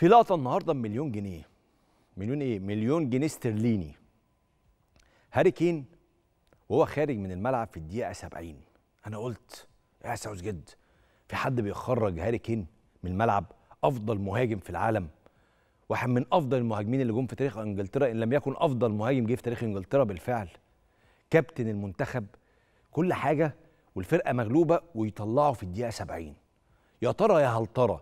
في لقطه النهارده بمليون جنيه مليون ايه مليون جنيه استرليني هاري كين وهو خارج من الملعب في الدقيقه 70 انا قلت يا سعود جد في حد بيخرج هاري كين من الملعب افضل مهاجم في العالم واحد من افضل المهاجمين اللي جم في تاريخ انجلترا ان لم يكن افضل مهاجم جه في تاريخ انجلترا بالفعل كابتن المنتخب كل حاجه والفرقه مغلوبه ويطلعوا في الدقيقه 70 يا ترى يا هل ترى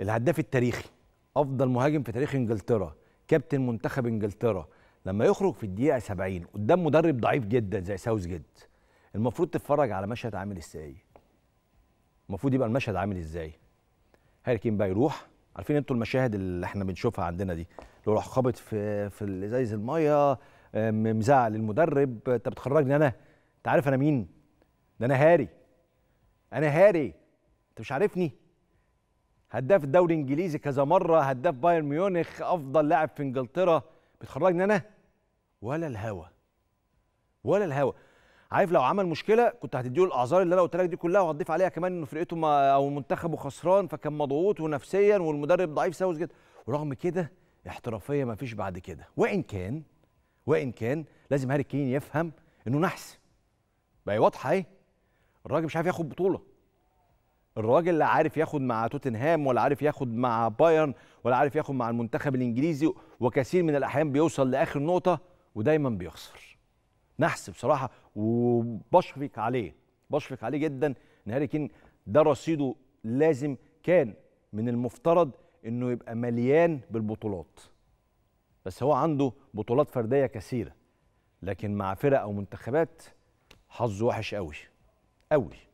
الهداف التاريخي افضل مهاجم في تاريخ انجلترا كابتن منتخب انجلترا لما يخرج في الدقيقه 70 قدام مدرب ضعيف جدا زي ساوث جد المفروض تتفرج على مشهد عامل ازاي المفروض يبقى المشهد عامل ازاي هاري كين بقى يروح عارفين انتوا المشاهد اللي احنا بنشوفها عندنا دي اللي راح خابط في في ازايز المايه مزعل المدرب انت بتخرجني انا انت عارف انا مين ده انا هاري انا هاري انت مش عارفني هداف الدوري الانجليزي كذا مره هداف بايرن ميونخ افضل لاعب في انجلترا بتخرجني انا ولا الهوا ولا الهوا عارف لو عمل مشكله كنت هتديله الاعذار اللي انا قلت لك دي كلها وهتضيف عليها كمان ان فرقته او منتخبه خسران فكان مضغوط ونفسيا والمدرب ضعيف ساوث جدا ورغم كده احترافيه ما فيش بعد كده وان كان وان كان لازم هاري كين يفهم انه نحس بقى واضحه ايه الراجل مش عارف ياخد بطوله الراجل لا عارف ياخد مع توتنهام ولا عارف ياخد مع بايرن ولا عارف ياخد مع المنتخب الانجليزي وكثير من الاحيان بيوصل لاخر نقطه ودايما بيخسر نحس بصراحه وبشفق عليه بشفق عليه جدا ان هاري كين ده رصيده لازم كان من المفترض انه يبقى مليان بالبطولات بس هو عنده بطولات فرديه كثيره لكن مع فرق او منتخبات حظه وحش قوي قوي